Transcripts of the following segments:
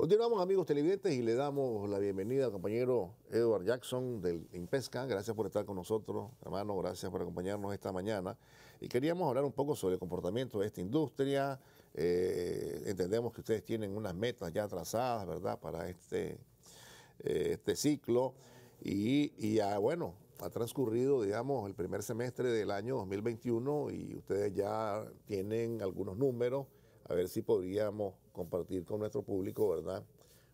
Continuamos amigos televidentes y le damos la bienvenida al compañero Edward Jackson del Impesca. Gracias por estar con nosotros, hermano, gracias por acompañarnos esta mañana. Y queríamos hablar un poco sobre el comportamiento de esta industria. Eh, entendemos que ustedes tienen unas metas ya trazadas, ¿verdad?, para este, eh, este ciclo. Y, y ya, bueno, ha transcurrido, digamos, el primer semestre del año 2021 y ustedes ya tienen algunos números. A ver si podríamos compartir con nuestro público, ¿verdad?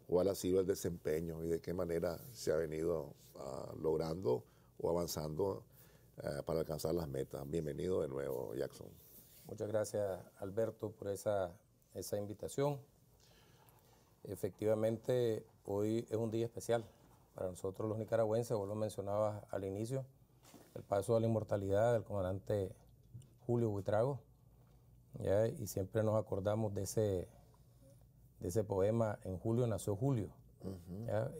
¿Cuál ha sido el desempeño y de qué manera se ha venido ah, logrando o avanzando eh, para alcanzar las metas? Bienvenido de nuevo, Jackson. Muchas gracias, Alberto, por esa, invitación. Efectivamente, hoy es un día especial para nosotros los nicaragüenses, vos lo mencionabas al inicio, el paso a la inmortalidad del comandante Julio Buitrago, y siempre nos acordamos de ese de ese poema, en julio nació Julio,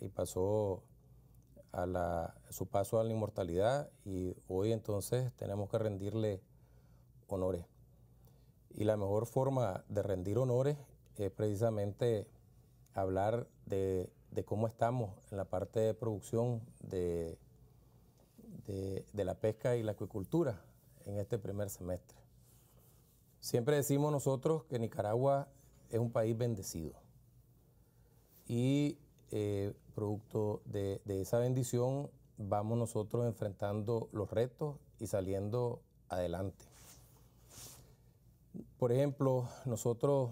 y pasó a su paso a la inmortalidad y hoy entonces tenemos que rendirle honores. Y la mejor forma de rendir honores es precisamente hablar de, cómo estamos en la parte de producción de, de, de la pesca y la acuicultura en este primer semestre. Siempre decimos nosotros que Nicaragua es un país bendecido. Y eh, producto de, esa bendición vamos nosotros enfrentando los retos y saliendo adelante. Por ejemplo, nosotros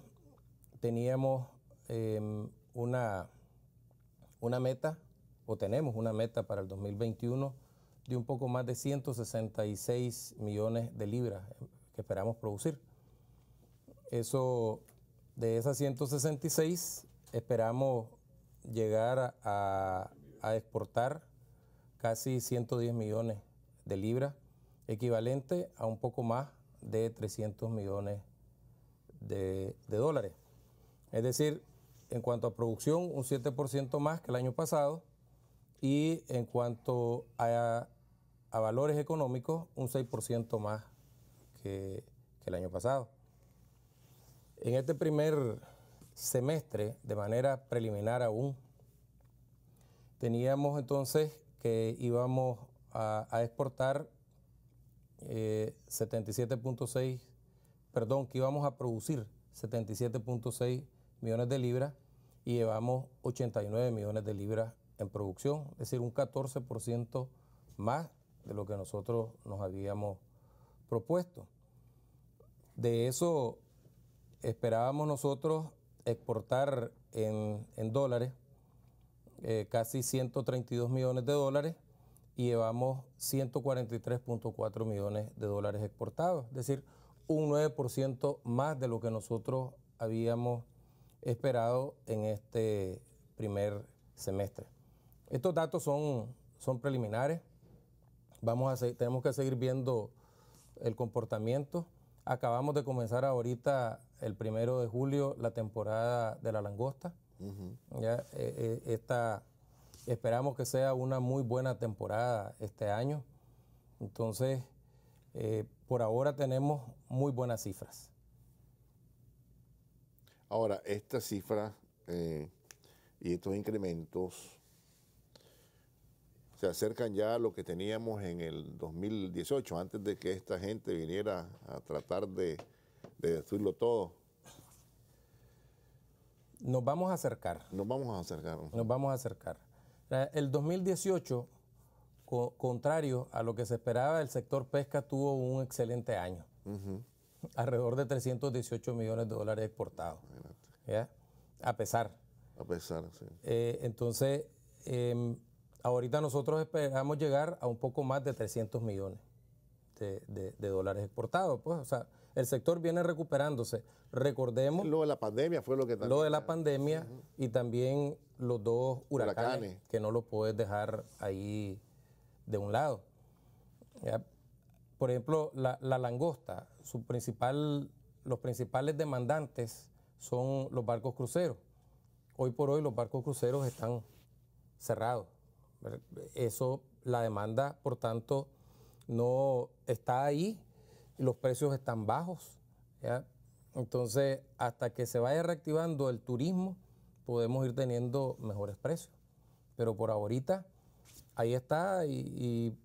teníamos em, una, una meta, o tenemos una meta para el 2021 de un poco más de 166 millones de libras que esperamos producir. Eso de esas 166 esperamos llegar a, exportar casi 110 millones de libras, equivalente a un poco más de 300 millones de, dólares. Es decir, en cuanto a producción, un 7% más que el año pasado y en cuanto a, valores económicos, un 6% más que el año pasado. En este primer semestre, de manera preliminar aún, teníamos entonces que íbamos a, exportar 77.6, eh, perdón, que íbamos a producir 77.6 millones de libras y llevamos 89 millones de libras en producción, es decir, un 14% más de lo que nosotros nos habíamos propuesto. De eso, Esperábamos nosotros exportar en, dólares eh, casi 132 millones de dólares y llevamos 143.4 millones de dólares exportados, es decir, un 9% más de lo que nosotros habíamos esperado en este primer semestre. Estos datos son, son preliminares, Vamos a tenemos que seguir viendo el comportamiento. Acabamos de comenzar ahorita el primero de julio la temporada de la langosta. Eh, eh, esperamos que sea una muy buena temporada este año. Entonces, eh, por ahora tenemos muy buenas cifras. Ahora, estas cifras y estos incrementos se acercan ya a lo que teníamos en el 2018, antes de que esta gente viniera a tratar de decirlo todo. Nos vamos a acercar. Nos vamos a acercar. Nos vamos a acercar. El 2018, contrario a lo que se esperaba, el sector pesca tuvo un excelente año. Alrededor de 318 millones de dólares exportados. A pesar. A pesar, sí. Eh, entonces, em, ahorita nosotros esperamos llegar a un poco más de 300 millones de, dólares exportados. Pues, o sea, el sector viene recuperándose. Recordemos. Lo de la pandemia fue lo que también. Lo de la pandemia y también los dos huracanes, que no lo puedes dejar ahí de un lado. Por ejemplo, la, langosta, los principales demandantes son los barcos cruceros. Hoy por hoy los barcos cruceros están cerrados. Eso, la demanda, por tanto, no está ahí y los precios están bajos. Entonces, hasta que se vaya reactivando el turismo, podemos ir teniendo mejores precios. Pero por ahorita, ahí está y,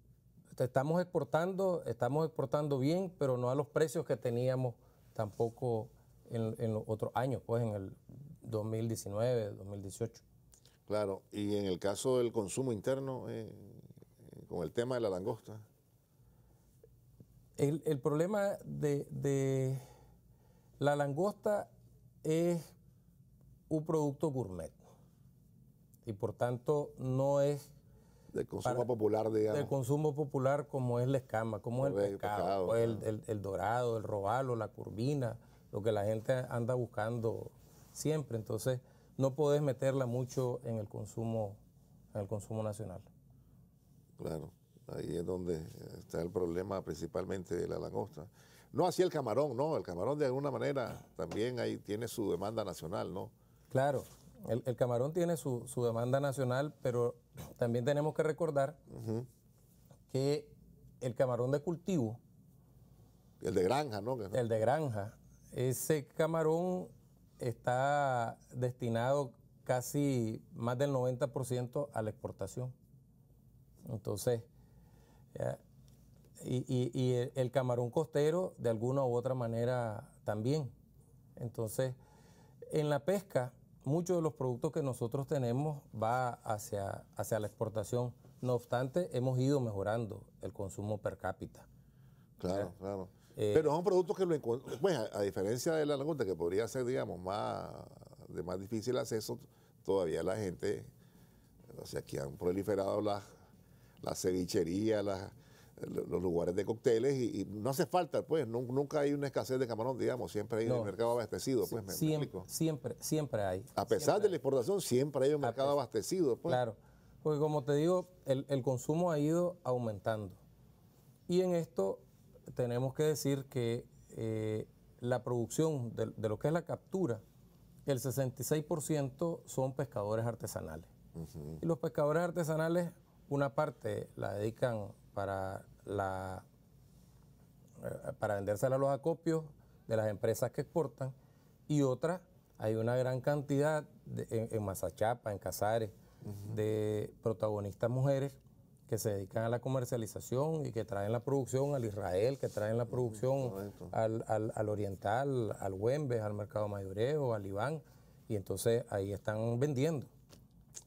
estamos exportando, estamos exportando bien, pero no a los precios que teníamos tampoco en, los otros años, pues en el 2019, 2018. Claro, y en el caso del consumo interno, eh, eh, con el tema de la langosta. El, el problema de, de, la langosta es un producto gourmet y por tanto no es de consumo popular, digamos. Del consumo popular como es la escama, como, es el pescado, pues, el, dorado, el robalo, la curvina, lo que la gente anda buscando siempre. Entonces, no podés meterla mucho en el consumo, en el consumo nacional. Claro. Ahí es donde está el problema principalmente de la langosta. No así el camarón, no. El camarón de alguna manera también ahí tiene su demanda nacional, ¿no? Claro, el, camarón tiene su, demanda nacional, pero también tenemos que recordar que el camarón de cultivo... El de granja, ¿no? El de granja. Ese camarón está destinado casi más del 90% a la exportación. Entonces, y, el, camarón costero de alguna u otra manera también. Entonces, en la pesca, muchos de los productos que nosotros tenemos va hacia, hacia la exportación. No obstante, hemos ido mejorando el consumo per cápita. Claro, claro. Eh, Pero son productos que lo encuentran, pues, a, diferencia de la laguna que podría ser, digamos, más de más difícil acceso, todavía la gente, o sea, aquí han proliferado las la cevichería, los lugares de cócteles y, no hace falta, pues, nunca hay una escasez de camarón, digamos, siempre hay un mercado abastecido, pues, me, siempre, siempre, siempre, hay. A pesar de la exportación, siempre hay un mercado abastecido, pues. Claro, porque como te digo, el, consumo ha ido aumentando. Y en esto tenemos que decir que eh, la producción de, lo que es la captura, el 66% son pescadores artesanales. Y los pescadores artesanales una parte la dedican para, la, eh, para vendérsela a los acopios de las empresas que exportan y otra, hay una gran cantidad en, en, Mazachapa, en Casares, de protagonistas mujeres que se dedican a la comercialización y que traen la producción al Israel, que traen la producción al, Oriental, al Güembes, al Mercado Mayoreo, al Iván, y entonces ahí están vendiendo.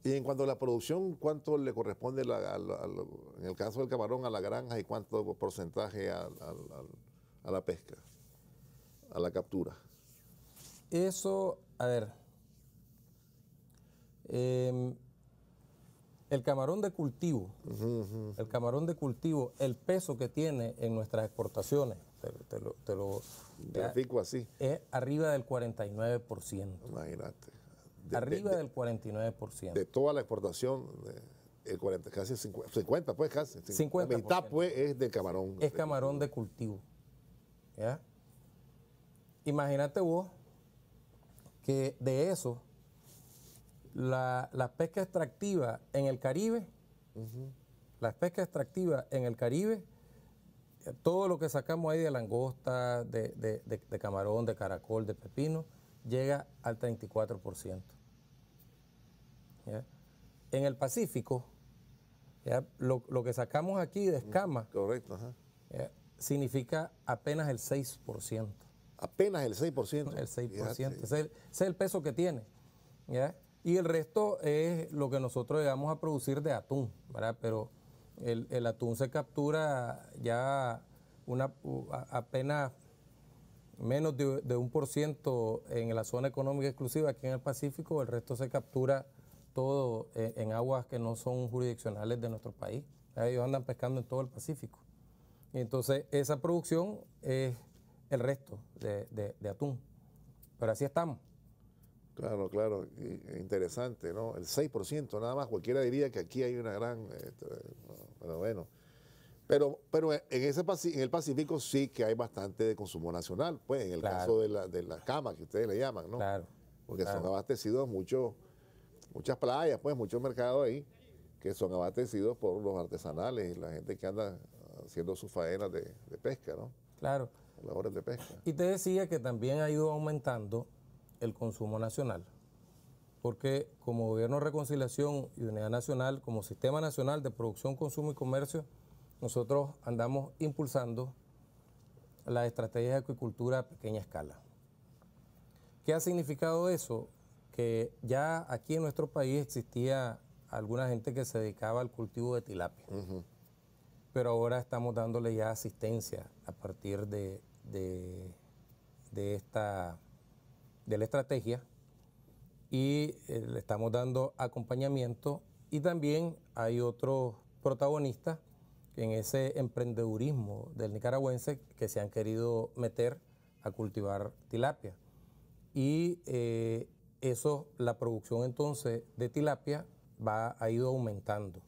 Y en cuanto a la producción, ¿cuánto le corresponde en el caso del camarón a la granja y cuánto porcentaje a, la pesca, a la captura? Eso, a ver, em, el camarón de cultivo, el camarón de cultivo, el peso que tiene en nuestras exportaciones, te, te lo, te lo así. Es arriba del 49%. Imagínate. Arriba del 49%. De toda la exportación, eh, el casi 50, pues casi. 50. La mitad pues es de camarón. Es camarón de cultivo. Imagínate vos que de eso, la, pesca extractiva en el Caribe, la pesca extractiva en el Caribe, todo lo que sacamos ahí de langosta, de, de camarón, de caracol, de pepino, llega al 34%. En el Pacífico, Lo, que sacamos aquí de escama mm, significa apenas el 6%. Apenas el 6%. El 6%. ese, es el, peso que tiene. Y el resto es lo que nosotros llegamos a producir de atún, ¿verdad? Pero el, el atún se captura ya una, apenas menos de, un por ciento en la zona económica exclusiva aquí en el Pacífico, el resto se captura todo eh, en, aguas que no son jurisdiccionales de nuestro país. Ellos andan pescando en todo el Pacífico. Y entonces esa producción es el resto de, atún. Pero así estamos. Claro, claro, e interesante, ¿no? El 6%, nada más, cualquiera diría que aquí hay una gran... Este, bueno, bueno pero, pero en, ese, en el Pacífico sí que hay bastante de consumo nacional, pues en el caso de la, de la cama que ustedes le llaman, ¿no? Claro. Porque son abastecidos muchos, muchas playas, pues muchos mercados ahí que son abastecidos por los artesanales y la gente que anda haciendo sus faenas de, pesca, ¿no? Claro. de pesca. Y te decía que también ha ido aumentando el consumo nacional, porque como Gobierno de Reconciliación y Unidad Nacional, como Sistema Nacional de Producción, Consumo y Comercio, nosotros andamos impulsando la estrategia de acuicultura a pequeña escala. ¿Qué ha significado eso? Que ya aquí en nuestro país existía alguna gente que se dedicaba al cultivo de tilapia, pero ahora estamos dándole ya asistencia a partir de, de, esta de la estrategia y eh, le estamos dando acompañamiento y también hay otros protagonistas en ese emprendedurismo del nicaragüense que se han querido meter a cultivar tilapia. Y eh, eso, la producción entonces de tilapia va, ha ido aumentando.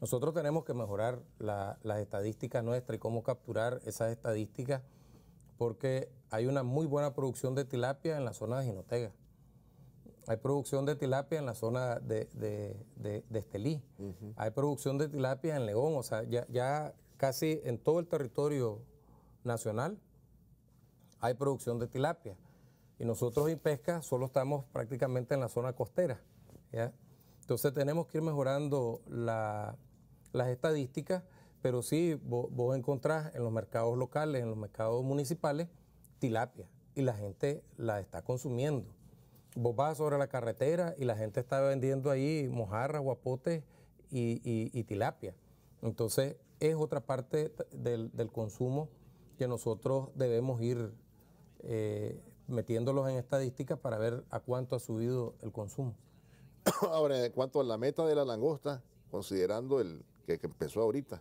Nosotros tenemos que mejorar las estadísticas nuestras y cómo capturar esas estadísticas porque hay una muy buena producción de tilapia en la zona de Jinotega. Hay producción de tilapia en la zona de, Estelí. Hay producción de tilapia en León. O sea, ya, casi en todo el territorio nacional hay producción de tilapia. Y nosotros en pesca solo estamos prácticamente en la zona costera. Entonces tenemos que ir mejorando las estadísticas, pero sí vos, vos, encontrás en los mercados locales, en los mercados municipales, tilapia. Y la gente la está consumiendo vos vas sobre la carretera y la gente está vendiendo ahí mojarras, guapotes y, tilapia. Entonces, es otra parte del, consumo que nosotros debemos ir eh, metiéndolos en estadísticas para ver a cuánto ha subido el consumo. Ahora, en cuanto a la meta de la langosta, considerando el que empezó ahorita,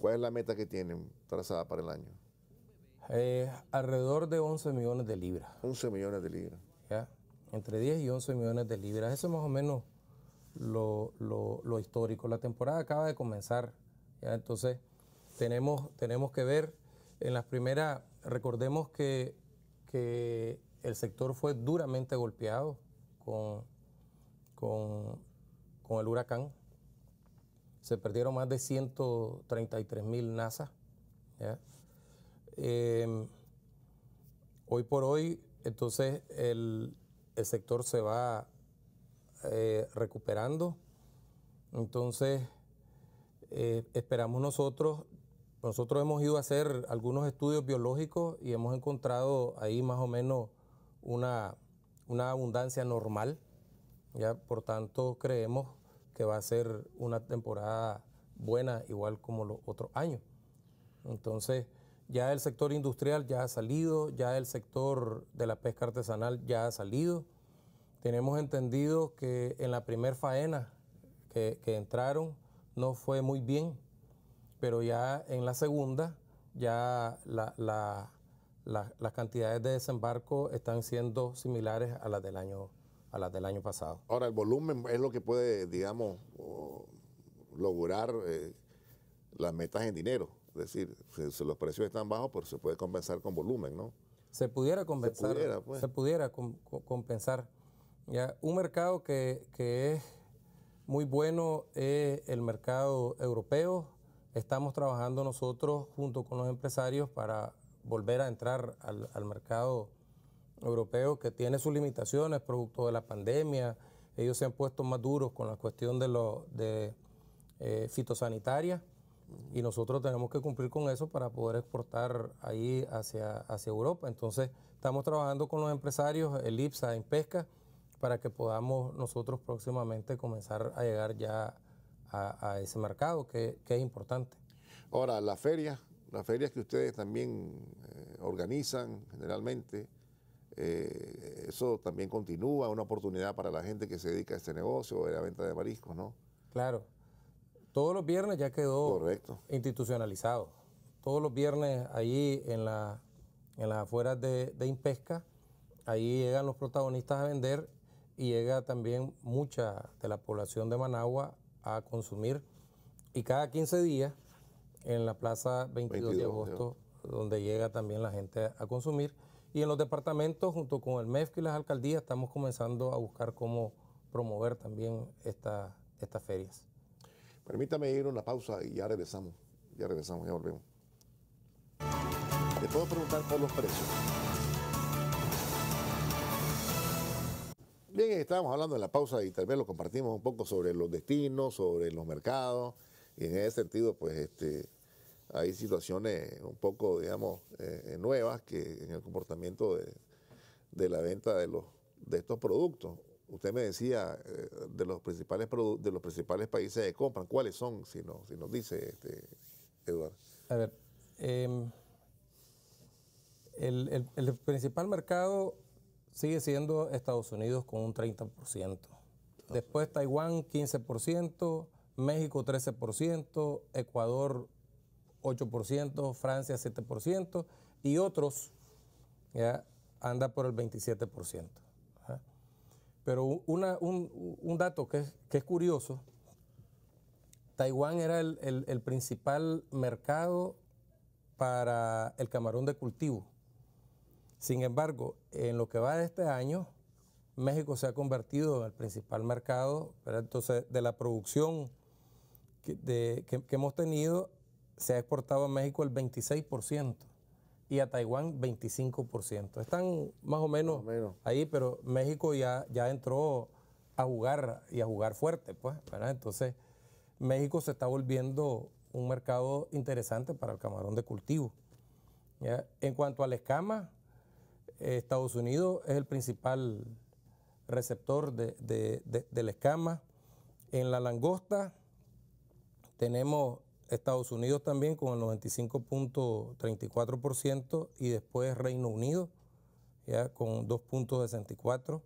¿cuál es la meta que tienen trazada para el año? Eh, alrededor de 11 millones de libras. 11 millones de libras. Entre 10 y 11 millones de libras. Eso es más o menos lo, histórico. La temporada acaba de comenzar. Entonces, tenemos, tenemos que ver en las primeras, recordemos que, que el sector fue duramente golpeado con, con, con el huracán. Se perdieron más de 133 mil NASA. ¿ya? Em, hoy por hoy, entonces, el, sector se va eh, recuperando. Entonces, eh, esperamos nosotros, nosotros hemos ido a hacer algunos estudios biológicos y hemos encontrado ahí más o menos una, una abundancia normal. Ya, por tanto, creemos que va a ser una temporada buena, igual como los otros años. Entonces, ya el sector industrial ya ha salido, ya el sector de la pesca artesanal ya ha salido. Tenemos entendido que en la primera faena que, entraron no fue muy bien, pero ya en la segunda ya las cantidades de desembarco están siendo similares a las del año a las del año pasado. Ahora el volumen es lo que puede, digamos, lograr eh, las metas en dinero. Es decir, si los precios están bajos, pero pues se puede compensar con volumen, ¿no? Se pudiera compensar. Pues. Se pudiera, compensar. Ya, un mercado que, es muy bueno es el mercado europeo. Estamos trabajando nosotros junto con los empresarios para volver a entrar al, mercado europeo que tiene sus limitaciones producto de la pandemia. Ellos se han puesto más duros con la cuestión de, lo, de eh, fitosanitaria y nosotros tenemos que cumplir con eso para poder exportar ahí hacia, hacia Europa. Entonces, estamos trabajando con los empresarios, el IPSA, en pesca, para que podamos nosotros próximamente comenzar a llegar ya a, ese mercado, que, es importante. Ahora, las ferias, las ferias que ustedes también eh, organizan generalmente, eh, eso también continúa, una oportunidad para la gente que se dedica a este negocio, de la venta de mariscos, ¿no? Claro. Todos los viernes ya quedó institucionalizado. Todos los viernes ahí en, la, en las afueras de, Impesca, ahí llegan los protagonistas a vender y llega también mucha de la población de Managua a consumir. Y cada 15 días en la plaza 22, de agosto, donde llega también la gente a consumir. Y en los departamentos, junto con el MEF y las alcaldías, estamos comenzando a buscar cómo promover también estas ferias. Permítame ir a una pausa y ya regresamos. Ya regresamos, ya volvemos. Te puedo preguntar por los precios. Bien, estábamos hablando en la pausa y también lo compartimos un poco sobre los destinos, sobre los mercados. Y en ese sentido, pues este, hay situaciones un poco, digamos, eh, eh, nuevas que en el comportamiento de, la venta de, los, de estos productos usted me decía eh, de los principales de los principales países de compra, ¿cuáles son? Si nos, dice este, Eduardo. A ver, em, el, principal mercado sigue siendo Estados Unidos con un 30%. Después Taiwán 15%, México 13%, Ecuador 8%, Francia 7% y otros ya anda por el 27%. Pero un, dato que es, curioso, Taiwán era el, principal mercado para el camarón de cultivo. Sin embargo, en lo que va de este año, México se ha convertido en el principal mercado, entonces de la producción que, que hemos tenido, se ha exportado a México el 26% y a Taiwán 25%. Están más o menos, ahí, pero México ya, ya entró a jugar y a jugar fuerte, pues, ¿verdad? Entonces, México se está volviendo un mercado interesante para el camarón de cultivo. En cuanto a la escama, Estados Unidos es el principal receptor de, de la escama. En la langosta tenemos Estados Unidos también con el 95.34% y después Reino Unido ya con 2.64%.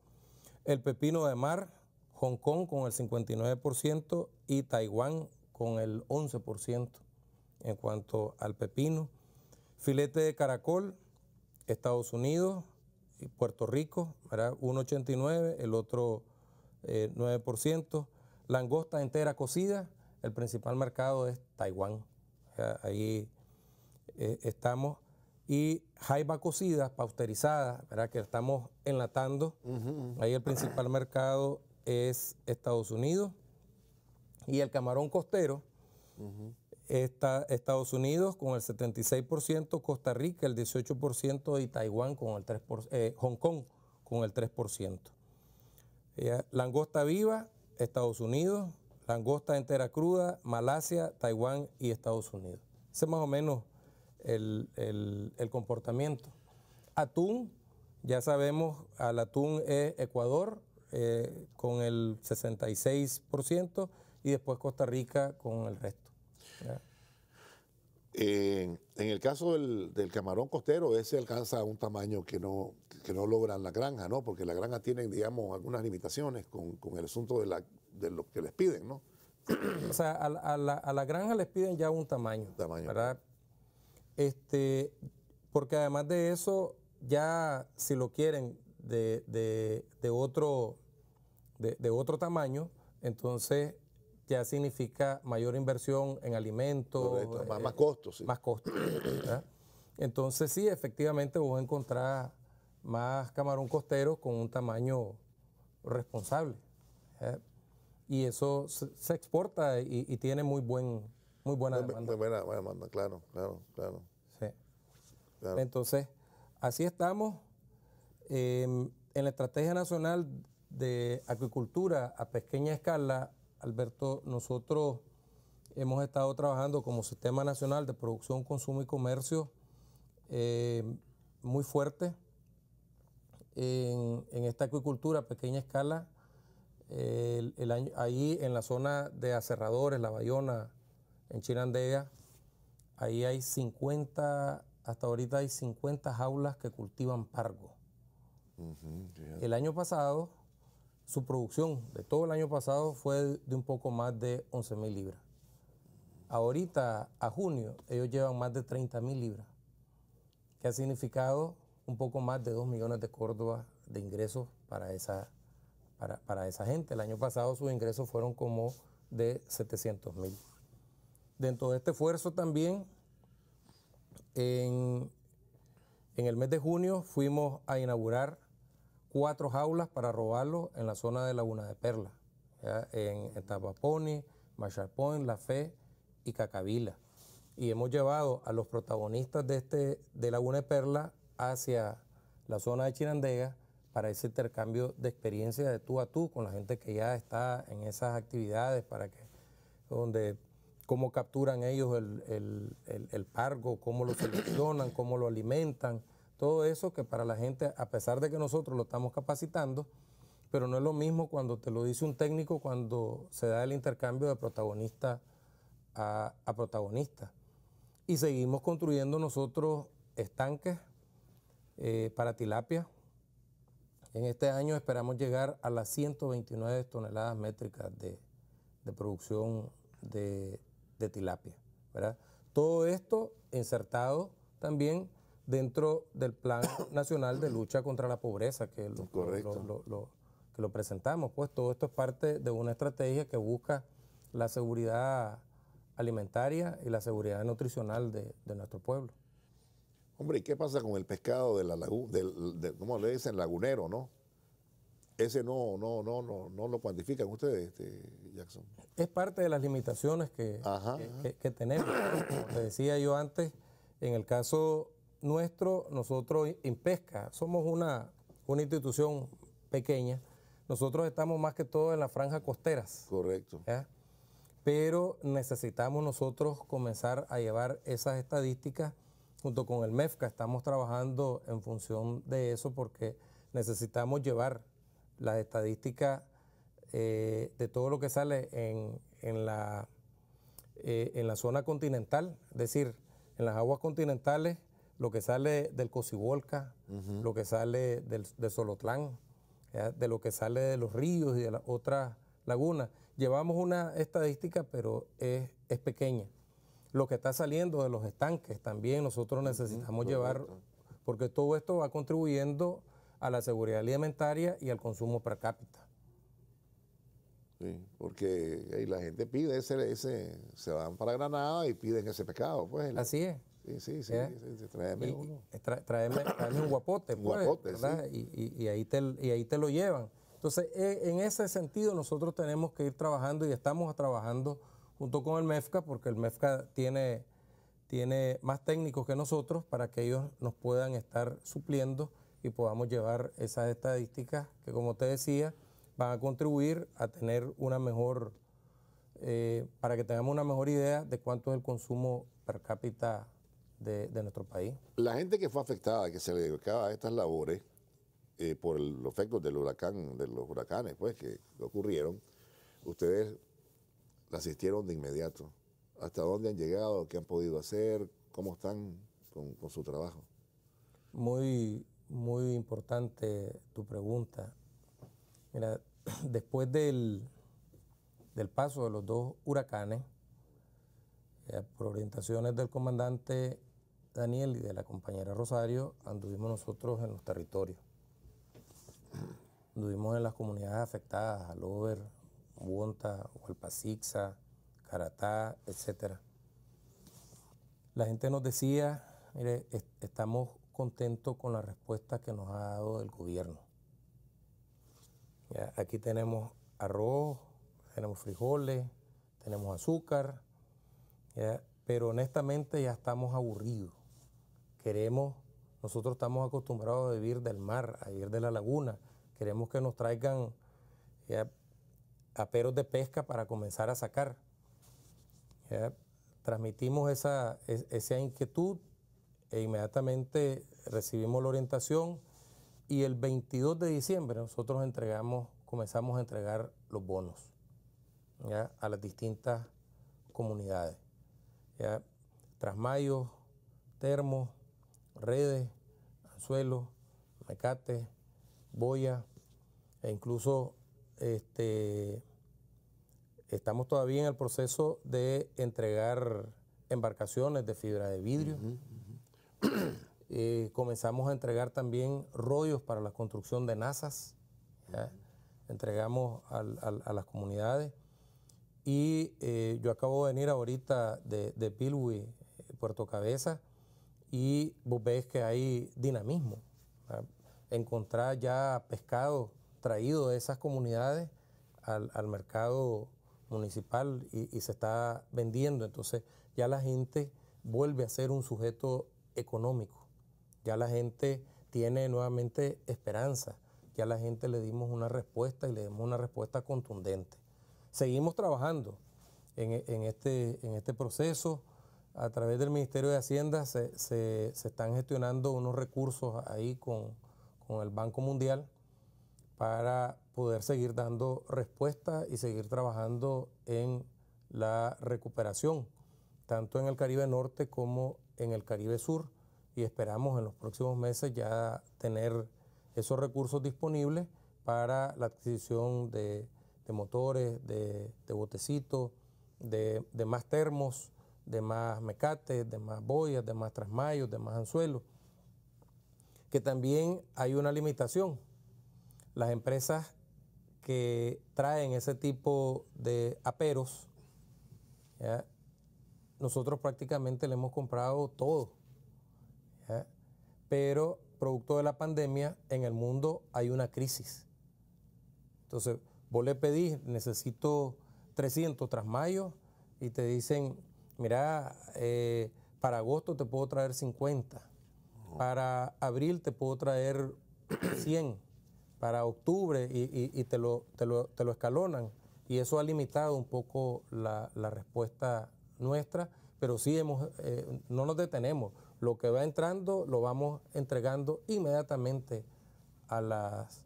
El pepino de mar, Hong Kong con el 59% y Taiwán con el 11% en cuanto al pepino. Filete de caracol, Estados Unidos y Puerto Rico, 1.89, el otro 9%. Eh, Langosta entera cocida, el principal mercado es Taiwán. ahí eh, estamos. Y jaiba COCIDA, PAUSTERIZADA, ¿verdad? que estamos enlatando. Ahí el principal mercado es Estados Unidos. Y el camarón costero está Estados Unidos con el 76%, Costa Rica el 18% y Taiwán con el 3%, eh, Hong Kong con el 3%. Eh, langosta viva, Estados Unidos, langosta entera cruda, Malasia, Taiwán y Estados Unidos. Ese es más o menos el, comportamiento. Atún, ya sabemos, al atún es Ecuador eh, con el 66% y después Costa Rica con el resto. en el caso del, camarón costero, ese alcanza un tamaño que no, que no logran la granja, ¿no? Porque la granja tiene, digamos, algunas limitaciones con el asunto de la de lo que les piden, ¿no? O sea, a, la, granja les piden ya un tamaño. Tamaño. ¿verdad? Este, porque además de eso, ya si lo quieren de, otro, de, otro tamaño, entonces ya significa mayor inversión en alimentos. más, eh, costos. Sí. Más costos. Entonces sí, efectivamente vos encontrar más camarón costero con un tamaño responsable y eso se, exporta y, tiene muy buen muy buena demanda. Muy buena, demanda, claro, claro, claro. Sí. Entonces, así estamos em, en la estrategia nacional de acuicultura a pequeña escala, Alberto, nosotros hemos estado trabajando como Sistema Nacional de Producción, Consumo y Comercio em, muy fuerte en, en esta acuicultura a pequeña escala el, ahí en la zona de Acerradores, La Bayona, en Chinandega, ahí hay 50, hasta ahorita hay 50 jaulas que cultivan pargo. El año pasado, su producción de todo el año pasado fue de un poco más de 11 mil libras. Ahorita, a junio, ellos llevan más de 30 mil libras, que ha significado un poco más de 2 millones de Córdoba de ingresos para esa para, esa gente. El año pasado sus ingresos fueron como de 700 mil. Dentro de este esfuerzo también, en, el mes de junio fuimos a inaugurar cuatro jaulas para robarlos en la zona de Laguna de Perla, en, Tabaponi, Tapaponi, Marshall La Fe y Cacavila. Y hemos llevado a los protagonistas de, este, de Laguna de Perla hacia la zona de Chirandega para ese intercambio de experiencia de tú a tú con la gente que ya está en esas actividades, para que, donde cómo capturan ellos el, el, el, pargo, cómo lo seleccionan, cómo lo alimentan, todo eso que para la gente, a pesar de que nosotros lo estamos capacitando, pero no es lo mismo cuando te lo dice un técnico cuando se da el intercambio de protagonista a, a protagonista. Y seguimos construyendo nosotros estanques eh, para tilapia, en este año esperamos llegar a las 129 toneladas métricas de, producción de, tilapia. Todo esto insertado también dentro del Plan Nacional de Lucha contra la Pobreza, que lo, presentamos. Pues todo esto es parte de una estrategia que busca la seguridad alimentaria y la seguridad nutricional de nuestro pueblo. Hombre, ¿y qué pasa con el pescado de la laguna, del, ¿cómo le dicen? Lagunero, ¿no? Ese no, lo cuantifican ustedes, este, Jackson. Es parte de las limitaciones que, tenemos. Como decía yo antes, en el caso nuestro, nosotros en pesca, somos una, institución pequeña. Nosotros estamos más que todo en las franjas costeras. Correcto. Pero necesitamos nosotros comenzar a llevar esas estadísticas junto con el MEFCA estamos trabajando en función de eso porque necesitamos llevar las estadísticas eh, de todo lo que sale en, en la, eh, en la zona continental, es decir, en las aguas continentales, lo que sale del Cocibolca, lo que sale del, Solotlán, de lo que sale de los ríos y de las otras lagunas. Llevamos una estadística, pero es, es pequeña lo que está saliendo de los estanques también nosotros necesitamos llevar, porque todo esto va contribuyendo a la seguridad alimentaria y al consumo per cápita. Sí, porque ...y la gente pide ese, ese, se van para Granada y piden ese pescado, pues. Así es. Sí, sí, sí, un guapote, pues, guapote y, ahí te, y ahí te lo llevan. Entonces, eh, en ese sentido nosotros tenemos que ir trabajando y estamos trabajando junto con el MEFCA, porque el MEFCA tiene, tiene más técnicos que nosotros para que ellos nos puedan estar supliendo y podamos llevar esas estadísticas que, como te decía, van a contribuir a tener una mejor, eh, para que tengamos una mejor idea de cuánto es el consumo per cápita de, nuestro país. La gente que fue afectada, que se le dedicaba a estas labores eh, por los efectos del huracán, de los huracanes, pues, que ocurrieron, ustedes asistieron de inmediato. ¿Hasta dónde han llegado? ¿Qué han podido hacer? ¿Cómo están con, su trabajo? Muy, muy importante tu pregunta. Mira, después del, del paso de los dos huracanes, eh, por orientaciones del comandante Daniel y de la compañera Rosario, anduvimos nosotros en los territorios. Anduvimos en las comunidades afectadas, al over, Bunta, Hualpacixa, Caratá, etc. La gente nos decía, mire, estamos contentos con la respuesta que nos ha dado el gobierno. aquí tenemos arroz, tenemos frijoles, tenemos azúcar, pero honestamente ya estamos aburridos. Queremos, nosotros estamos acostumbrados a vivir del mar, a vivir de la laguna, queremos que nos traigan aperos de pesca para comenzar a sacar. Transmitimos esa, inquietud e inmediatamente recibimos la orientación y el 22 de diciembre nosotros entregamos, comenzamos a entregar los bonos a las distintas comunidades. ¿ya? Trasmayos, termos, redes, anzuelos, Mecate boya e incluso este, estamos todavía en el proceso de entregar embarcaciones de fibra de vidrio. Eh, comenzamos a entregar también rollos para la construcción de nazas. Entregamos a las comunidades. Y eh, yo acabo de venir ahorita de, de eh, Puerto Cabeza, y vos ves que hay dinamismo. Encontrar ya pescado traído de esas comunidades al, mercado municipal y, se está vendiendo. Entonces ya la gente vuelve a ser un sujeto económico, ya la gente tiene nuevamente esperanza, ya la gente le dimos una respuesta y le dimos una respuesta contundente. Seguimos trabajando en, este, en este proceso. A través del Ministerio de Hacienda se, están gestionando unos recursos ahí con, con el Banco Mundial para poder seguir dando respuesta y seguir trabajando en la recuperación, tanto en el Caribe Norte como en el Caribe Sur. Y esperamos en los próximos meses ya tener esos recursos disponibles para la adquisición de, motores, de, botecitos, de, de, más termos, de más mecates, de más boyas, de más trasmayos, de más anzuelos. Que también hay una limitación las empresas que traen ese tipo de aperos, nosotros prácticamente le hemos comprado todo. Pero producto de la pandemia, en el mundo hay una crisis. Entonces, vos le pedís, necesito 300 TRAS MAYO y te dicen, mira, eh, para agosto te puedo traer 50, para abril te puedo traer 100 para octubre y, te, lo, te, lo, escalonan. Y eso ha limitado un poco la, respuesta nuestra, pero sí hemos, eh, no nos detenemos. Lo que va entrando lo vamos entregando inmediatamente a, las,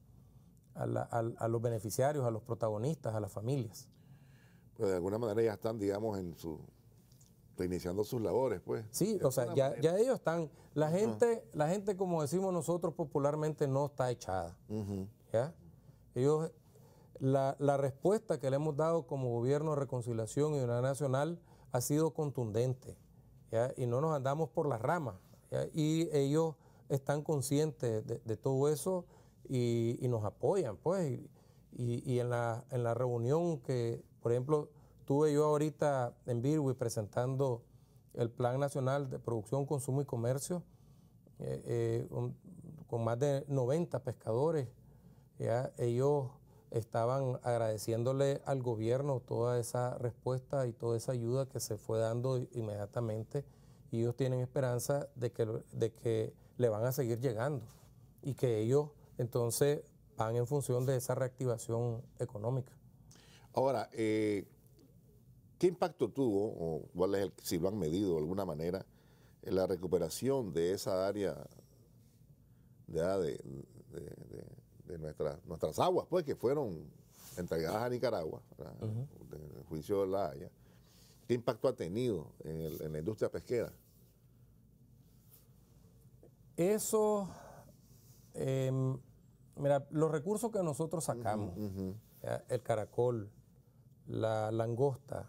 a los beneficiarios, a los protagonistas, a las familias. Pues de alguna manera ya están, digamos, en su iniciando sus labores, pues. Sí, o sea, ya, ya, ellos están. La gente, la gente, como decimos nosotros popularmente, no está echada. Ellos, la, la, respuesta que le hemos dado como gobierno de reconciliación y unidad nacional ha sido contundente. Y no nos andamos por las ramas. Y ellos están conscientes de, todo eso y, nos apoyan, pues. Y, y en, la, en la reunión que, por ejemplo, Estuve yo ahorita en Birwi presentando el Plan Nacional de Producción, Consumo y Comercio, eh, eh, con más de 90 pescadores. ellos estaban agradeciéndole al gobierno toda esa respuesta y toda esa ayuda que se fue dando inmediatamente y ellos tienen esperanza de que, de que le van a seguir llegando y que ellos entonces van en función de esa reactivación económica. Ahora, eh, ¿Qué impacto tuvo, o cuál es el, si lo han medido de alguna manera, en la recuperación de esa área de, nuestras aguas, pues, que fueron entregadas a Nicaragua, el juicio de La Haya? ¿Qué impacto ha tenido en, la industria pesquera? Eso, em, mira, los recursos que nosotros sacamos, el caracol, la langosta,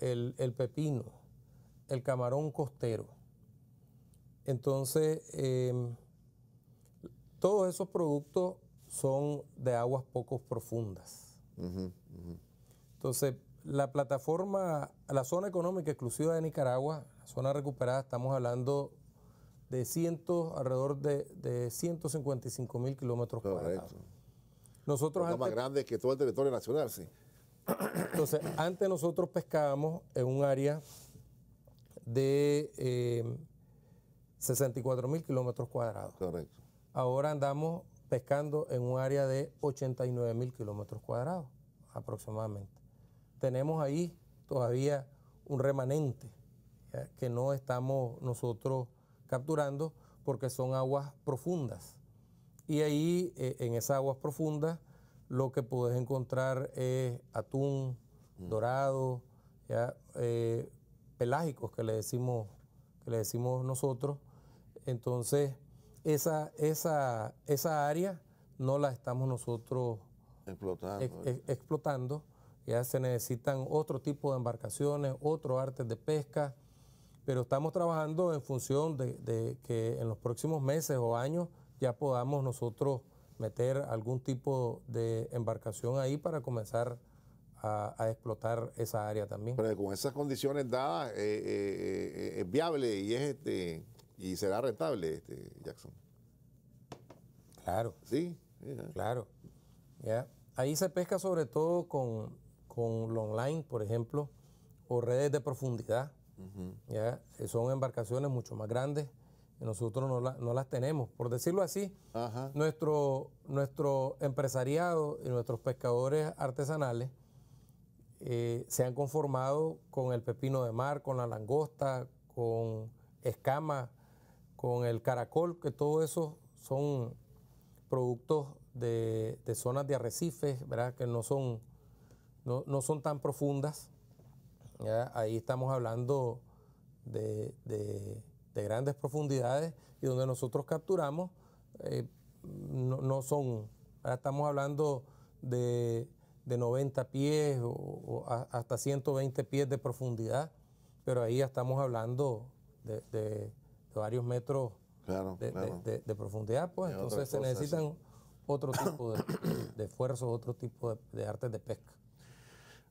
el, pepino, el camarón costero. Entonces, em, todos esos productos son de aguas poco profundas. Entonces, la plataforma, la zona económica exclusiva de Nicaragua, zona recuperada, estamos hablando de cientos, alrededor de, de 155 mil kilómetros cuadrados. Nosotros más grande que todo el territorio nacional, sí. Entonces, antes nosotros pescábamos en un área de 64 eh, mil kilómetros cuadrados. Correcto. Ahora andamos pescando en un área de 89 mil kilómetros cuadrados aproximadamente. Tenemos ahí todavía un remanente que no estamos nosotros capturando porque son aguas profundas. Y ahí, eh, en esas aguas profundas, lo que puedes encontrar es atún, mm. dorado, eh, pelágicos que le decimos, que le decimos nosotros. Entonces, esa, esa, esa área no la estamos nosotros explotando. explotando. Ya se necesitan otro tipo de embarcaciones, otro arte de pesca, pero estamos trabajando en función de que en los próximos meses o años ya podamos nosotros meter algún tipo de embarcación ahí para comenzar a, explotar esa área también. Pero con esas condiciones dadas eh, eh, eh, es viable y es este y será rentable este Jackson. Claro. Sí. Claro. Ahí se pesca sobre todo con, con online, por ejemplo, o redes de profundidad. Son embarcaciones mucho más grandes nosotros no, las tenemos. Por decirlo así, Nuestro, empresariado y nuestros pescadores artesanales eh, se han conformado con el pepino de mar, con la langosta, con escama, con el caracol, que todo eso son productos de, zonas de arrecifes, ¿verdad? que no son, no, son tan profundas. Ahí estamos hablando de, de grandes profundidades y donde nosotros capturamos eh, no, son, estamos hablando de, 90 pies o, hasta 120 pies de profundidad, pero ahí estamos hablando de, varios metros de, profundidad, pues entonces se necesitan otro tipo de, esfuerzos, otro tipo de, artes de pesca.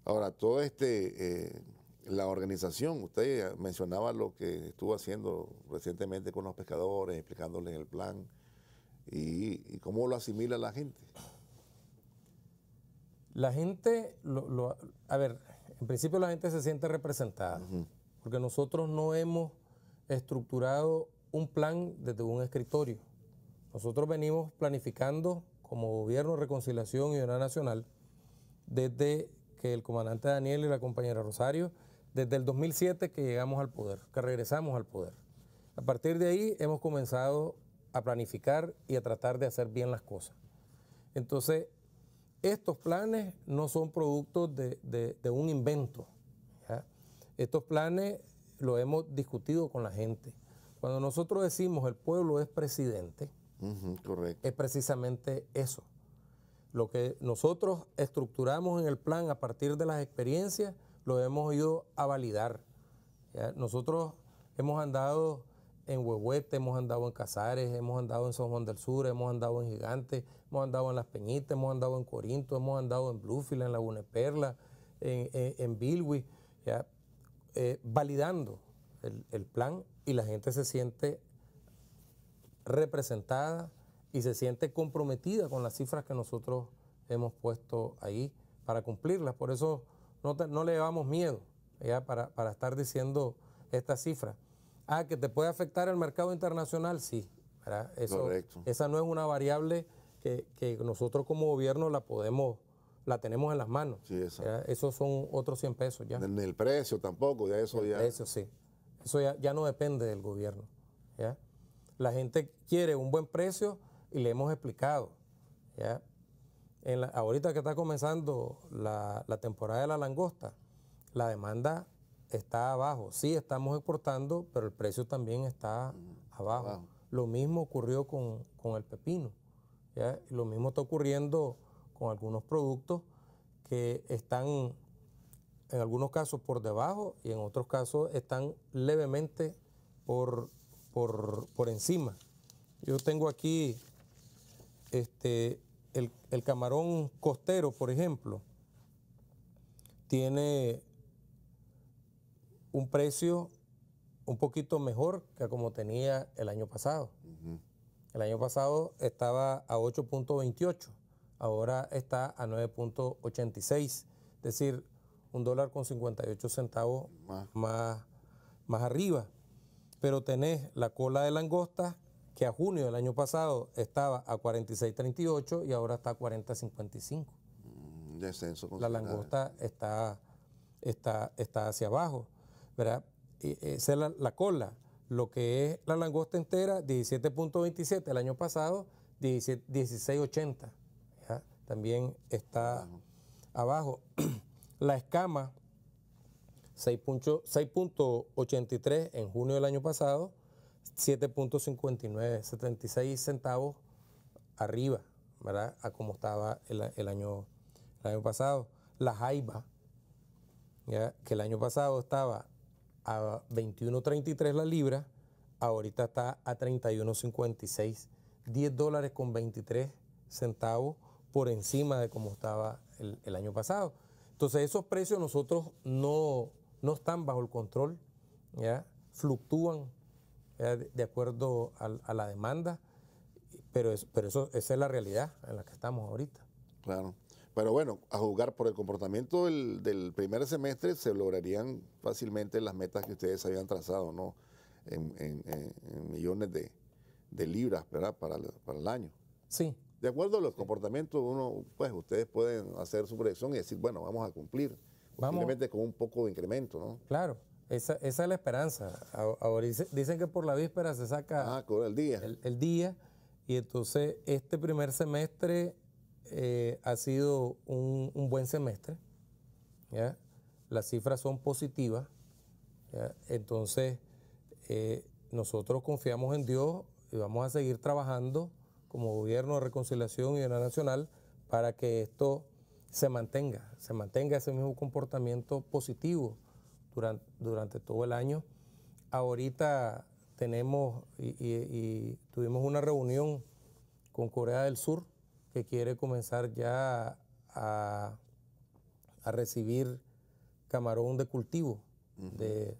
Ahora, todo este... Eh, la organización, usted mencionaba lo que estuvo haciendo recientemente con los pescadores, explicándoles el plan y, cómo lo asimila la gente. La gente, a ver, en principio la gente se siente representada, porque nosotros no hemos estructurado un plan desde un escritorio. Nosotros venimos planificando como gobierno Reconciliación y Unidad Nacional desde que el comandante Daniel y la compañera Rosario desde el 2007 que llegamos al poder, que regresamos al poder. A partir de ahí hemos comenzado a planificar y a tratar de hacer bien las cosas. Entonces, estos planes no son productos de, un invento. Estos planes lo hemos discutido con la gente. Cuando nosotros decimos el pueblo es presidente, es precisamente eso. Lo que nosotros estructuramos en el plan a partir de las experiencias lo hemos ido a validar. Nosotros hemos andado en Huehuete, hemos andado en Casares, hemos andado en San Juan del Sur, hemos andado en Gigante, hemos andado en Las Peñitas, hemos andado en Corinto, hemos andado en Bluefield, en Laguna Perla, en, en, Bilwi, eh, validando el, el plan y la gente se siente representada y se siente comprometida con las cifras que nosotros hemos puesto ahí para cumplirlas. Por eso no, le llevamos miedo ya, para, estar diciendo esta cifra. Ah, que te puede afectar el mercado internacional, sí. Eso, Correcto. Esa no es una variable que, nosotros como gobierno la podemos, la tenemos en las manos. Sí, Esos son otros 100 pesos ya. en el precio tampoco, ya eso ya. Eso sí. Eso ya, ya no depende del gobierno. ¿ya? La gente quiere un buen precio y le hemos explicado. ¿ya? ahorita que está comenzando la, temporada de la langosta, la demanda está abajo. Sí, estamos exportando, pero el precio también está abajo. Lo mismo ocurrió con, el pepino. Lo mismo está ocurriendo con algunos productos que están, en algunos casos, por debajo y en otros casos están levemente por, por, por encima. Yo tengo aquí este, el, camarón costero, por ejemplo, tiene un precio un poquito mejor que como tenía el año pasado. El año pasado estaba a 8.28, ahora está a 9.86, es decir, un dólar con 58 centavos más. más, más arriba. Pero tenés la cola de langosta que a junio del año pasado estaba a 46.38 y ahora está a 40.55. Mm, descenso La langosta está, está, está hacia abajo, ¿verdad? Eh, esa es la, cola. Lo que es la langosta entera, 17.27 el año pasado, 16.80. También está abajo. la escama, 6.83 en junio del año pasado, 7.59, 76 centavos arriba, ¿verdad? A como estaba el, año, el año pasado. La Jaiba, ¿ya? que el año pasado estaba a 21.33 la libra, ahorita está a 31.56, 10 dólares con 23 centavos por encima de como estaba el, año pasado. Entonces esos precios nosotros no, no están bajo el control, ¿ya? fluctúan de acuerdo a, la demanda, pero, pero eso, esa es la realidad en la que estamos ahorita. Claro. Pero bueno, a juzgar por el comportamiento del, primer semestre, se lograrían fácilmente las metas que ustedes habían trazado, ¿no? En, millones de, libras, ¿verdad? Para, para el año. Sí. De acuerdo a los comportamientos, uno, pues ustedes pueden hacer su proyección y decir, bueno, vamos a cumplir. Simplemente con un poco de incremento, ¿no? Claro. Esa, es la esperanza. dicen que por la víspera se saca ah, el, día. día. Y entonces este primer semestre eh, ha sido un, buen semestre. Las cifras son positivas. Entonces eh, nosotros confiamos en Dios y vamos a seguir trabajando como gobierno de reconciliación y de la nacional para que esto se mantenga, se mantenga ese mismo comportamiento positivo durante, todo el año. Ahorita tenemos y, tuvimos una reunión con Corea del Sur que quiere comenzar ya a, recibir camarón de cultivo de,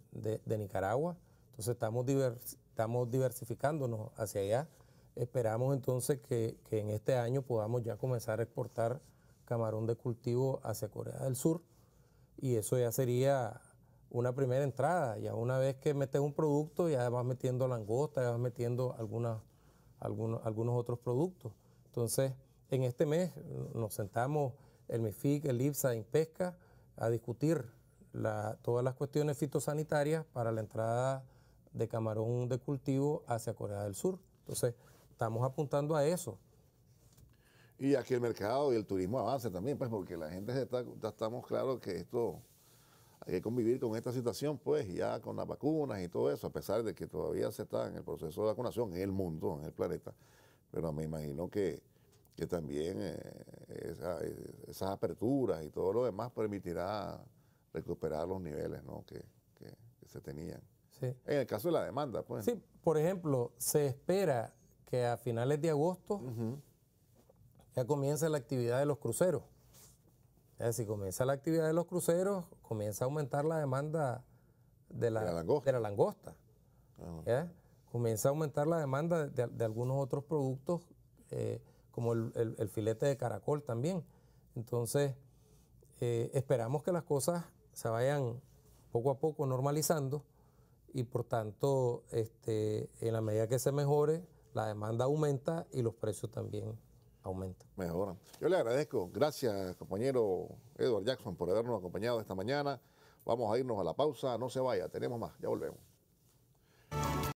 Nicaragua. Entonces estamos, diversificándonos hacia allá. Esperamos entonces que, que, en este año podamos ya comenzar a exportar camarón de cultivo hacia Corea del Sur y eso ya sería una primera entrada. Ya una vez que metes un producto, ya vas metiendo langosta, ya vas metiendo algunos, algunos otros productos. Entonces, en este mes nos sentamos el MIFIC, el IPSA, pesca a discutir todas las cuestiones fitosanitarias para la entrada de camarón de cultivo hacia Corea del Sur. Entonces, estamos apuntando a eso. Y aquí el mercado y el turismo avance también, pues porque la gente está, estamos claros que esto hay que convivir con esta situación, pues, ya con las vacunas y todo eso, a pesar de que todavía se está en el proceso de vacunación en el mundo, en el planeta, pero me imagino que, también eh, esas aperturas y todo lo demás permitirá recuperar los niveles ¿no? que, se tenían. En el caso de la demanda, pues. Sí, por ejemplo, se espera que a finales de agosto ya comience la actividad de los cruceros. Si comienza la actividad de los cruceros, comienza a aumentar la demanda de la, langosta. Comienza a aumentar la demanda de, algunos otros productos, eh, como el, filete de caracol también. Entonces, eh, esperamos que las cosas se vayan poco a poco normalizando y por tanto, este, en la medida que se mejore, la demanda aumenta y los precios también aumenta. Mejoran. Yo le agradezco. Gracias, compañero Edward Jackson, por habernos acompañado esta mañana. Vamos a irnos a la pausa. No se vaya, tenemos más. Ya volvemos.